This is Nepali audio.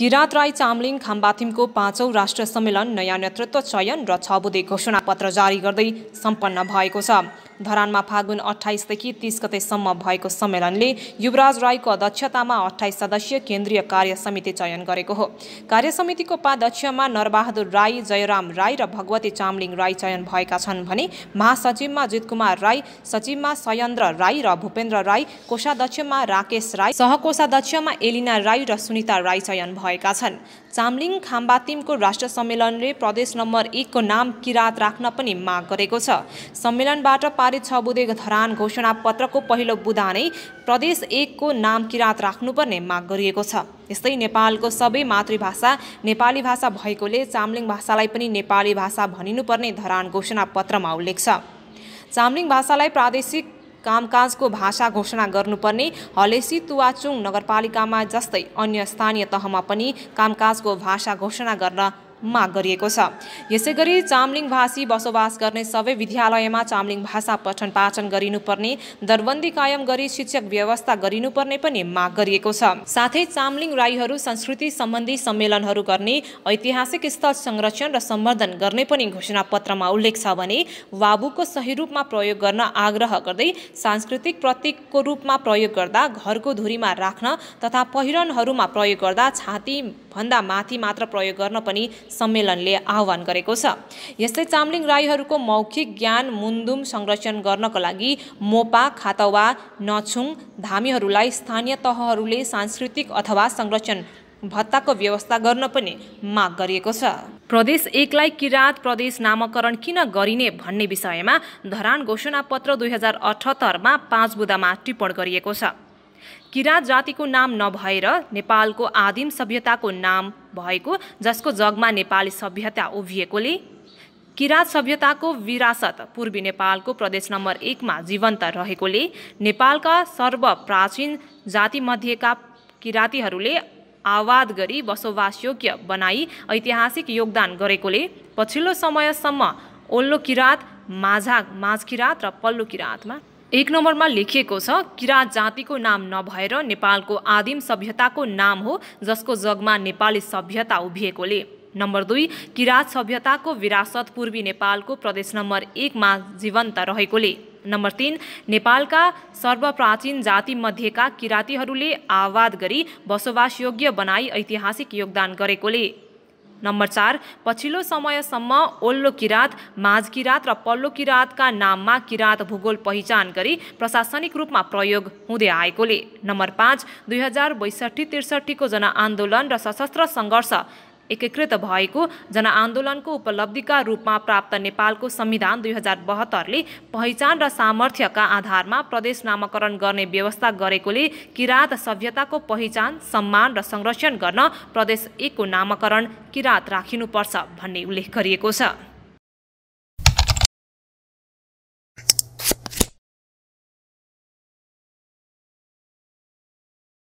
किराँत राई चामलिङ खाम्बाथिमको पाँचौँ राष्ट्र सम्मेलन नयाँ नेतृत्व चयन र बुधे घोषणापत्र जारी गर्दै सम्पन्न भएको छ धरानमा फागुन अठाइसदेखि तिस गतेसम्म भएको सम्मेलनले युवराज राईको अध्यक्षतामा अठाइस सदस्यीय केन्द्रीय कार्य समिति चयन गरेको हो कार्य समितिको उपाध्यक्षमा नरबहादुर राई जयराम राई र भगवती चामलिङ राई चयन भएका छन् भने महासचिवमा जितकुमार राई सचिवमा सयन्द्र राई र भूपेन्द्र राई कोषाध्यक्षमा राकेश राई सहकोषाध्यक्षमा एलिना राई र सुनिता राई चयन भएका छन् चामलिङ खाम्बातिमको राष्ट्र सम्मेलनले प्रदेश नम्बर एकको नाम किराँत राख्न पनि माग गरेको छ सम्मेलनबाट पारित छ बुधे धरान घोषणा पत्रको पहिलो बुधा नै प्रदेश एकको नाम किराँत राख्नुपर्ने माग गरिएको छ यस्तै नेपालको सबै मातृभाषा नेपाली भाषा भएकोले चामलिङ भाषालाई पनि नेपाली भाषा भनिनुपर्ने धरान घोषणा पत्रमा उल्लेख छ चामलिङ भाषालाई प्रादेशिक कामकाजको भाषा घोषणा गर्नुपर्ने हलेसी तुवाचुङ नगरपालिकामा जस्तै अन्य स्थानीय तहमा पनि कामकाजको भाषा घोषणा गर्न माग गरिएको छ यसै गरी चामलिङ भाषी बसोबास गर्ने सबै विद्यालयमा चामलिङ भाषा पठन पाठन गरिनुपर्ने दरबन्दी कायम गरी शिक्षक व्यवस्था गरिनुपर्ने पनि माग गरिएको छ साथै चामलिङ राईहरू संस्कृति सम्बन्धी सम्मेलनहरू गर्ने ऐतिहासिक स्थल संरक्षण र सम्वर्धन गर्ने पनि घोषणा पत्रमा उल्लेख छ भने बाबुको सही रूपमा प्रयोग गर्न आग्रह गर्दै सांस्कृतिक प्रतीकको रूपमा प्रयोग गर्दा घरको धुरीमा राख्न तथा पहिरनहरूमा प्रयोग गर्दा छाती भन्दा माथि मात्र प्रयोग गर्न पनि सम्मेलनले आह्वान गरेको छ यस्तै चामलिङ राईहरूको मौखिक ज्ञान मुन्दुम संरक्षण गर्नको लागि मोपा खातवा नछुङ धामीहरूलाई स्थानीय तहहरूले सांस्कृतिक अथवा संरक्षण भत्ताको व्यवस्था गर्न पनि माग गरिएको छ प्रदेश एकलाई किराँत प्रदेश नामकरण किन गरिने भन्ने विषयमा धरान घोषणापत्र दुई हजार अठहत्तरमा पाँच बुदामा टिप्पण गरिएको छ किराँत जातिको नाम नभएर नेपालको आदिम सभ्यताको नाम भएको जसको जगमा नेपाली सभ्यता उभिएकोले किराँत सभ्यताको विरासत पूर्वी नेपालको प्रदेश नम्बर एकमा जीवन्त रहेकोले नेपालका सर्वप्राचीन जातिमध्येका किराँतीहरूले आवाद गरी बसोबासयोग्य बनाई ऐतिहासिक योगदान गरेकोले पछिल्लो समयसम्म ओल्लो किराँत माझा माझ किराँत र पल्लो किराँतमा एक नम्बरमा लेखिएको छ किराँत जातिको नाम नभएर नेपालको आदिम सभ्यताको नाम हो जसको जगमा नेपाली सभ्यता उभिएकोले नम्बर दुई किराँत सभ्यताको विरासत पूर्वी नेपालको प्रदेश नम्बर एकमा जीवन्त रहेकोले नम्बर तिन नेपालका सर्वप्राचीन जातिमध्येका किराँतीहरूले आवाद गरी बसोबासयोग्य बनाई ऐतिहासिक योगदान गरेकोले नम्बर चार पछिल्लो समयसम्म ओल्लो किराँत माझ किराँत र पल्लो किराँतका नाममा किराँत भूगोल पहिचान गरी प्रशासनिक रूपमा प्रयोग हुँदै आएकोले नम्बर पाँच दुई हजार बैसठी त्रिसठीको जनआन्दोलन र सशस्त्र सङ्घर्ष एकीकृत भएको जनआन्दोलनको उपलब्धिका रूपमा प्राप्त नेपालको संविधान दुई हजार बहत्तरले पहिचान र सामर्थ्यका आधारमा प्रदेश नामकरण गर्ने व्यवस्था गरेकोले किराँत सभ्यताको पहिचान सम्मान र संरक्षण गर्न प्रदेश एकको नामकरण किराँत राखिनुपर्छ भन्ने उल्लेख गरिएको छ